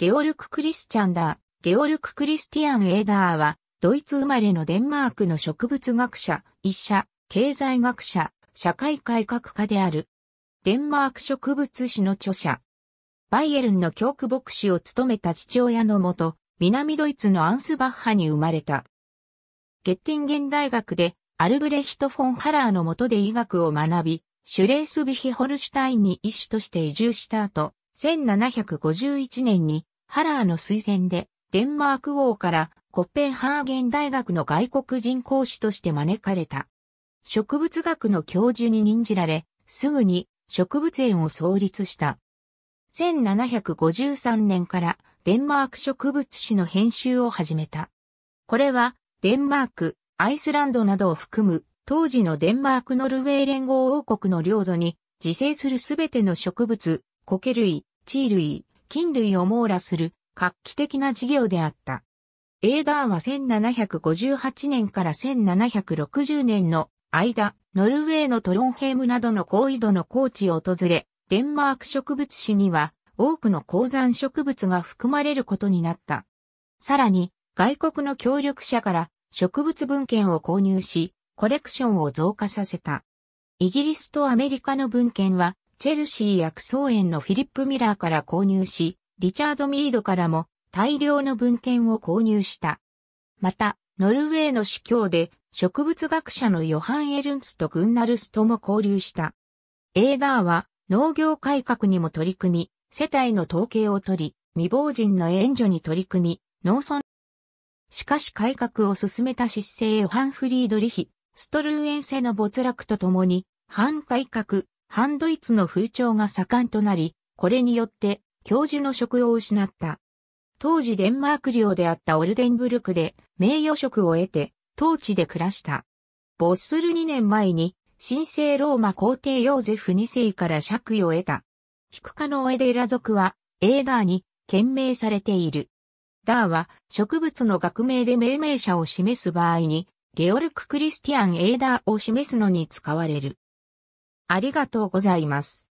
ゲオルク・クリスチャンダー、ゲオルク・クリスティアン・エーダーは、ドイツ生まれのデンマークの植物学者、医者、経済学者、社会改革家である。デンマーク植物史の著者。バイエルンの教区牧師を務めた父親のもと、南ドイツのアンスバッハに生まれた。ゲッティンゲン大学で、アルブレヒト・フォン・ハラーのもとで医学を学び、シュレースビヒホルシュタインに医師として移住した後、1751年にハラーの推薦で、デンマーク王からコッペンハーゲン大学の外国人講師として招かれた。植物学の教授に任じられ、すぐに植物園を創立した。1753年からデンマーク植物誌の編集を始めた。これはデンマーク、アイスランドなどを含む当時のデンマークノルウェー連合王国の領土に自生するすべての植物、苔類、地衣類、菌類を網羅する画期的な事業であった。エーダーは1758年から1760年の間、ノルウェーのトロンヘームなどの高緯度の高地を訪れ、デンマーク植物史には多くの鉱山植物が含まれることになった。さらに、外国の協力者から植物文献を購入し、コレクションを増加させた。イギリスとアメリカの文献はチェルシー薬草園のフィリップ・ミラーから購入し、リチャード・ミードからも大量の文献を購入した。また、ノルウェーの司教で植物学者のヨハン・エルンツとグンナルスとも交流した。エーダーは農業改革にも取り組み、世帯の統計を取り、未亡人の援助に取り組み、農村。しかし改革を進めた失勢ヨハン・フリードリヒ、ストルーエンセの没落とともに、反改革、ハンドイツの風潮が盛んとなり、これによって教授の職を失った。当時デンマーク領であったオルデンブルクで名誉職を得て、当地で暮らした。没する2年前に、神聖ローマ皇帝ヨーゼフ2世から借位を得た。ヒクカのエデラ族は、エーダーに、懸命されている。ダーは、植物の学名で命名者を示す場合に、ゲオルク・クリスティアン・エーダーを示すのに使われる。ありがとうございます。